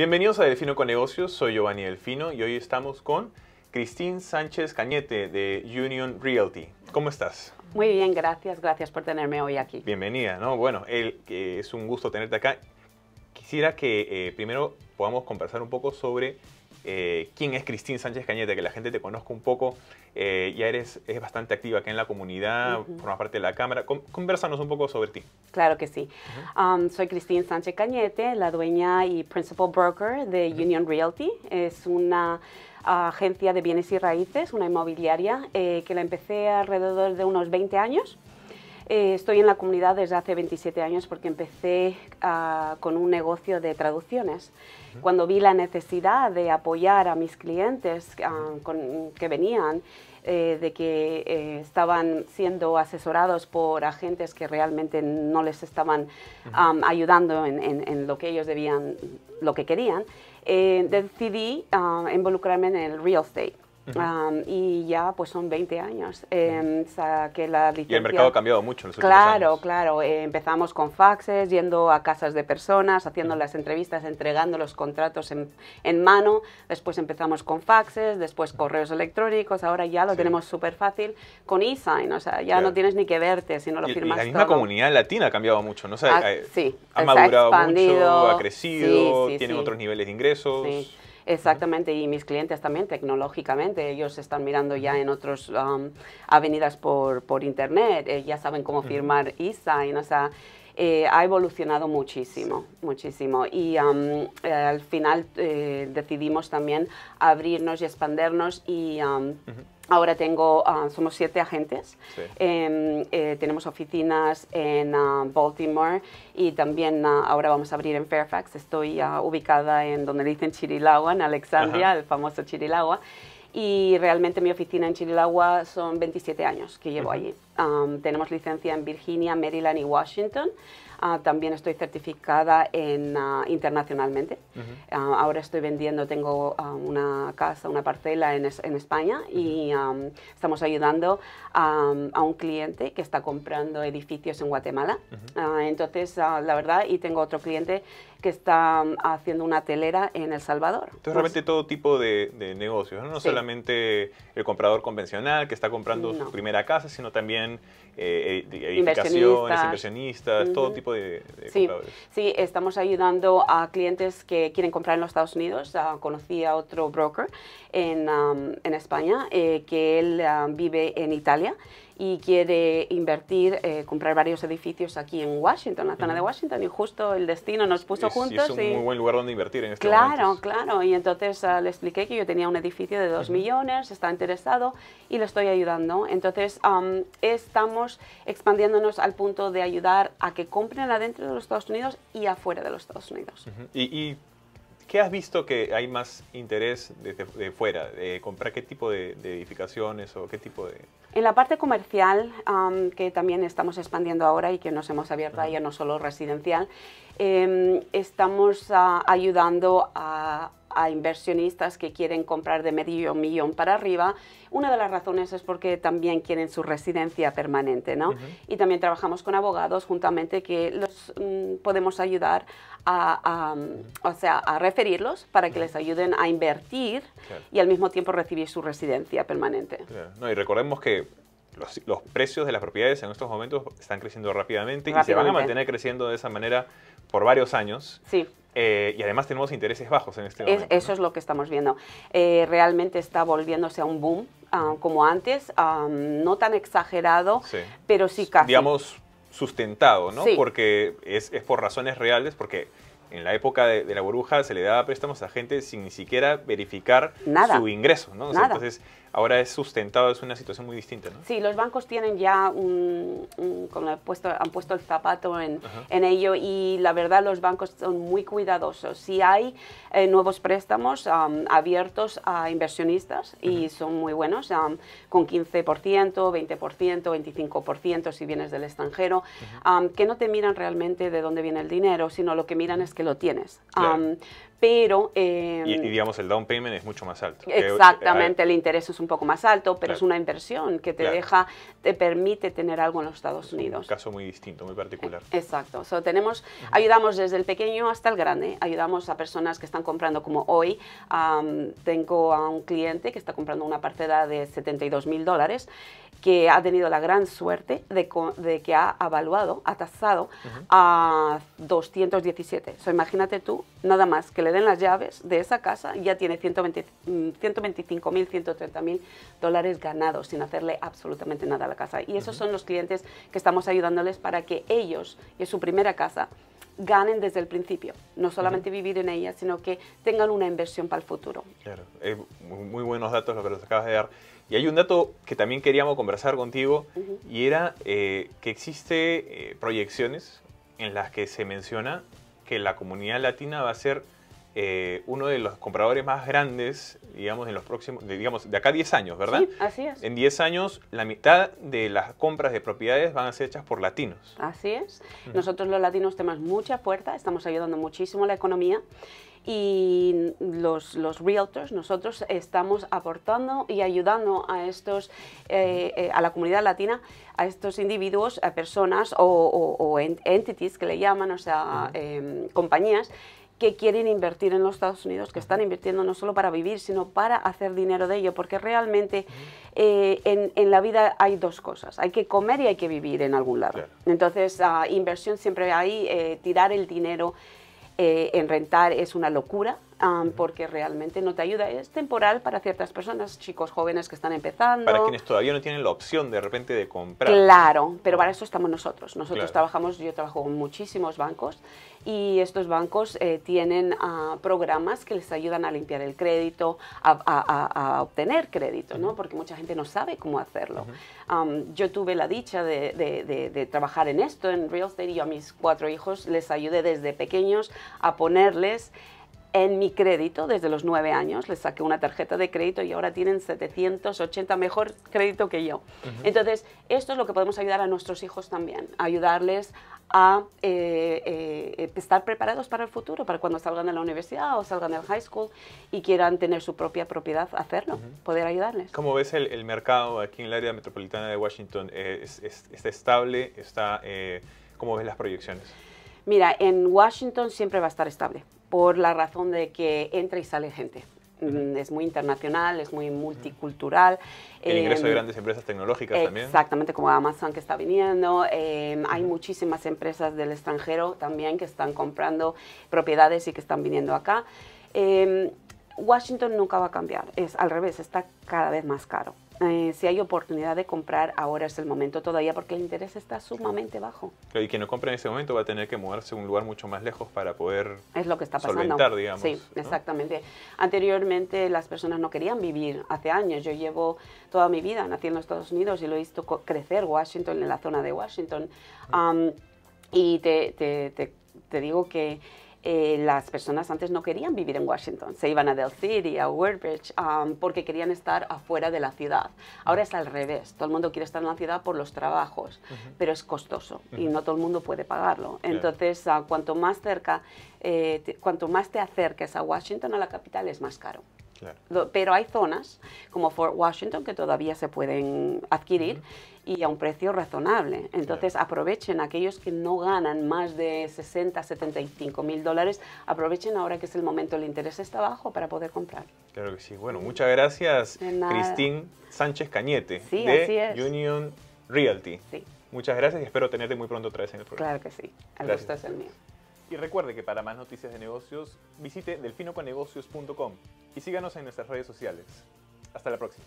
Bienvenidos a Delfino con Negocios, soy Giovanni Delfino y hoy estamos con Cristín Sánchez Cañete de Union Realty. ¿Cómo estás? Muy bien, gracias, gracias por tenerme hoy aquí. Bienvenida, ¿no? Bueno, el, es un gusto tenerte acá. Quisiera que eh, primero podamos conversar un poco sobre eh, quién es Cristín Sánchez Cañete, que la gente te conozca un poco. Eh, ya eres bastante activa aquí en la comunidad, formas parte de la Cámara. conversanos un poco sobre ti. Claro que sí. Um, soy Cristín Sánchez Cañete, la dueña y principal broker de Union Realty. Es una agencia de bienes y raíces, una inmobiliaria eh, que la empecé alrededor de unos 20 años. Eh, estoy en la comunidad desde hace 27 años porque empecé ah, con un negocio de traducciones. Cuando vi la necesidad de apoyar a mis clientes ah, que venían, eh, de que eh, estaban siendo asesorados por agentes que realmente no les estaban ayudando en, en, lo que ellos debían, lo que querían, decidí ah, involucrarme en el real estate y ya pues son 20 años. Em, que la Y el mercado ha cambiado mucho en los claro, años. Claro, eh, empezamos con faxes, yendo a casas de personas, haciendo las entrevistas, entregando los contratos en, en, mano. Después empezamos con faxes, después correos electrónicos. Ahora ya lo tenemos súper fácil con e-sign. O sea, ya no tienes ni que verte si no lo firmas. Y la misma comunidad latina ha cambiado mucho, ¿no? O ah, ha, sí, ha madurado ha mucho, ha crecido, tiene otros niveles de ingresos. Exactamente, y mis clientes también tecnológicamente, ellos están mirando ya en otras um, avenidas por, por Internet, eh, ya saben cómo firmar e-sign, o sea, eh, ha evolucionado muchísimo, muchísimo. Y um, eh, al final decidimos también abrirnos y expandernos y... Um, Ahora tengo, ah, somos siete agentes. Em, eh, tenemos oficinas en ah, Baltimore y también ah, ahora vamos a abrir en Fairfax. Estoy ubicada en donde dicen Chirilagua, en Alexandria, el famoso Chirilagua. Y realmente mi oficina en Chirilagua son 27 años que llevo allí. tenemos licencia en Virginia, Maryland y Washington. Ah, también estoy certificada en, ah, internacionalmente. Ah, ahora estoy vendiendo, tengo una casa, una parcela en, España y estamos ayudando a un cliente que está comprando edificios en Guatemala. entonces, la verdad, y tengo otro cliente que está haciendo una telera en El Salvador. Entonces, realmente todo tipo de, negocios, no, solamente el comprador convencional que está comprando su primera casa, sino también eh, eh, edificaciones, inversionistas, todo tipo de, de sí. Sí, estamos ayudando a clientes que quieren comprar en los Estados Unidos. conocí a otro broker en, um, en España eh, que él um, vive en Italia y quiere invertir, eh, comprar varios edificios aquí en Washington, en la zona de Washington, y justo el destino nos puso juntos. Y es un muy buen lugar donde invertir en este claro, momento. Claro, claro. Y entonces ah, le expliqué que yo tenía un edificio de 2 millones, está interesado y le estoy ayudando. Entonces estamos expandiéndonos al punto de ayudar a que compren adentro de los Estados Unidos y afuera de los Estados Unidos. y, ¿Qué has visto que hay más interés desde de fuera? De eh, ¿Comprar qué tipo de, de, edificaciones o qué tipo de...? En la parte comercial, que también estamos expandiendo ahora y que nos hemos abierto a no solo residencial, em, estamos ah, ayudando a a inversionistas que quieren comprar de medio millón para arriba. Una de las razones es porque también quieren su residencia permanente, ¿no? Y también trabajamos con abogados juntamente que los mm, podemos ayudar a, mm, sea, a referirlos para que les ayuden a invertir y al mismo tiempo recibir su residencia permanente. No, y recordemos que los, precios de las propiedades en estos momentos están creciendo rápidamente, y se van a mantener creciendo de esa manera por varios años. Sí. Eh, y además tenemos intereses bajos en este momento. eso es lo que estamos viendo. Eh, realmente está volviéndose a un boom, ah, como antes, ah, no tan exagerado, pero sí casi. Digamos, sustentado, ¿no? Porque es, es, por razones reales, porque en la época de, la burbuja se le daba préstamos a gente sin ni siquiera verificar su ingreso, ¿no? entonces, ahora es sustentado, es una situación muy distinta, ¿no? Sí, los bancos tienen ya un, han puesto el zapato en, ello y la verdad los bancos son muy cuidadosos. Si hay eh, nuevos préstamos abiertos a inversionistas y son muy buenos, con 15%, 20%, 25% si vienes del extranjero, que no te miran realmente de dónde viene el dinero, sino lo que miran es que lo tienes. pero... y, em, digamos, el down payment es mucho más alto. Exactamente, el interés es un poco más alto, pero es una inversión que te deja, te permite tener algo en los Estados Unidos. Un caso muy distinto, muy particular. Eh, exacto. So, tenemos, Ayudamos desde el pequeño hasta el grande. Ayudamos a personas que están comprando como hoy. tengo a un cliente que está comprando una parcela de 72 mil dólares que ha tenido la gran suerte de, que ha evaluado, ha tasado a 217. imagínate tú, nada más que le den las llaves de esa casa, ya tiene 125 mm, mil, 130 mil dólares ganados sin hacerle absolutamente nada a la casa. Y esos son los clientes que estamos ayudándoles para que ellos, y es su primera casa, ganen desde el principio, no solamente vivir en ella, sino que tengan una inversión para el futuro. Claro, eh, muy buenos datos lo que nos acabas de dar. Y hay un dato que también queríamos conversar contigo y era eh, que existe eh, proyecciones en las que se menciona que la comunidad latina va a ser eh, uno de los compradores más grandes, digamos, en los próximos, de, digamos, de acá a 10 años, ¿verdad? Sí, así es. En 10 años, la mitad de las compras de propiedades van a ser hechas por latinos. Así es. Nosotros los latinos tenemos mucha fuerza, estamos ayudando muchísimo a la economía y los, realtors, nosotros estamos aportando y ayudando a estos, eh, eh, a la comunidad latina, a estos individuos, a personas o, entities que le llaman, o sea, em, compañías que quieren invertir en los Estados Unidos, que están invirtiendo no solo para vivir, sino para hacer dinero de ello, porque realmente eh, en, la vida hay dos cosas, hay que comer y hay que vivir en algún lado. Entonces, la ah, inversión siempre hay, eh, tirar el dinero eh, en rentar es una locura, porque realmente no te ayuda. Es temporal para ciertas personas, chicos jóvenes que están empezando. Para quienes todavía no tienen la opción de repente de comprar. Claro, pero ah. para eso estamos nosotros. Nosotros trabajamos, yo trabajo con muchísimos bancos y estos bancos eh, tienen ah, programas que les ayudan a limpiar el crédito, a, obtener crédito, ¿no? Porque mucha gente no sabe cómo hacerlo. yo tuve la dicha de, de, trabajar en esto, en real estate, y yo a mis cuatro hijos les ayudé desde pequeños a ponerles en mi crédito desde los nueve años, les saqué una tarjeta de crédito y ahora tienen 780 mejor crédito que yo. Entonces, esto es lo que podemos ayudar a nuestros hijos también, ayudarles a eh, eh, estar preparados para el futuro, para cuando salgan de la universidad o salgan del high school y quieran tener su propia propiedad, hacerlo, poder ayudarles. ¿Cómo ves el, mercado aquí en el área metropolitana de Washington? Eh, ¿Está estable? Está, ¿Cómo ves las proyecciones? Mira, en Washington siempre va a estar estable por la razón de que entra y sale gente. Es muy internacional, es muy multicultural. El ingreso de em, grandes empresas tecnológicas también. Exactamente, como Amazon que está viniendo. Em, hay muchísimas empresas del extranjero también que están comprando propiedades y que están viniendo acá. Em, Washington nunca va a cambiar, es al revés, está cada vez más caro. Eh, si hay oportunidad de comprar, ahora es el momento todavía porque el interés está sumamente bajo. Y quien no compre en ese momento va a tener que moverse a un lugar mucho más lejos para poder es lo que está pasando. solventar, digamos. Sí, exactamente. Anteriormente las personas no querían vivir hace años. Yo llevo toda mi vida, nací en los Estados Unidos y lo he visto crecer Washington, en la zona de Washington. Mm. y te, te, te digo que eh, las personas antes no querían vivir en Washington, se iban a Del City, a Woodbridge, um, porque querían estar afuera de la ciudad. Ahora es al revés, todo el mundo quiere estar en la ciudad por los trabajos, pero es costoso y no todo el mundo puede pagarlo. Entonces, ah, cuanto más cerca, eh, cuanto más te acerques a Washington, a la capital, es más caro pero hay zonas como Fort Washington que todavía se pueden adquirir y a un precio razonable. Entonces aprovechen aquellos que no ganan más de 60, 75 mil dólares, aprovechen ahora que es el momento, el interés está bajo para poder comprar. Claro que sí. Bueno, muchas gracias, Cristín Sánchez Cañete, de Union Realty. Muchas gracias y espero tenerte muy pronto otra vez en el programa. Claro que sí. El gusto es el mío. Y recuerde que para más noticias de negocios, visite delfinoconegocios.com y síganos en nuestras redes sociales. Hasta la próxima.